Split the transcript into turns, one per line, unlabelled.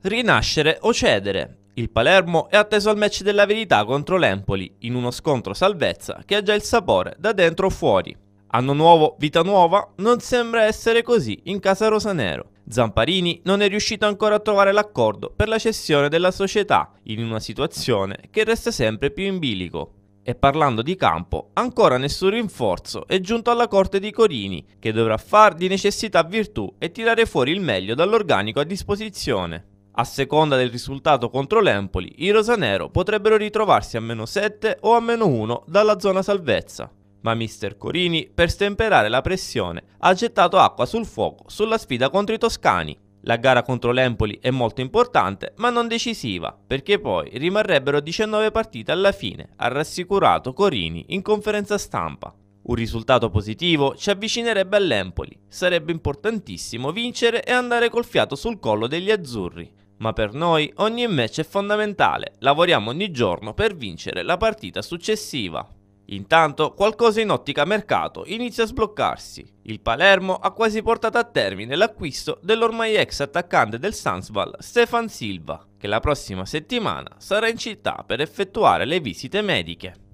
Rinascere o cedere? Il Palermo è atteso al match della verità contro l'Empoli, in uno scontro salvezza che ha già il sapore da dentro o fuori. Anno nuovo, vita nuova? Non sembra essere così in casa rosanero. Zamparini non è riuscito ancora a trovare l'accordo per la cessione della società, in una situazione che resta sempre più in bilico. E parlando di campo, ancora nessun rinforzo è giunto alla corte di Corini, che dovrà far di necessità virtù e tirare fuori il meglio dall'organico a disposizione. A seconda del risultato contro l'Empoli, i rosanero potrebbero ritrovarsi a meno 7 o a meno 1 dalla zona salvezza. Ma mister Corini, per stemperare la pressione, ha gettato acqua sul fuoco sulla sfida contro i toscani. La gara contro l'Empoli è molto importante, ma non decisiva, perché poi rimarrebbero 19 partite alla fine, ha rassicurato Corini in conferenza stampa. Un risultato positivo ci avvicinerebbe all'Empoli, sarebbe importantissimo vincere e andare col fiato sul collo degli azzurri, ma per noi ogni match è fondamentale, lavoriamo ogni giorno per vincere la partita successiva. Intanto qualcosa in ottica mercato inizia a sbloccarsi. Il Palermo ha quasi portato a termine l'acquisto dell'ormai ex attaccante del Sansval Stefan Silva, che la prossima settimana sarà in città per effettuare le visite mediche.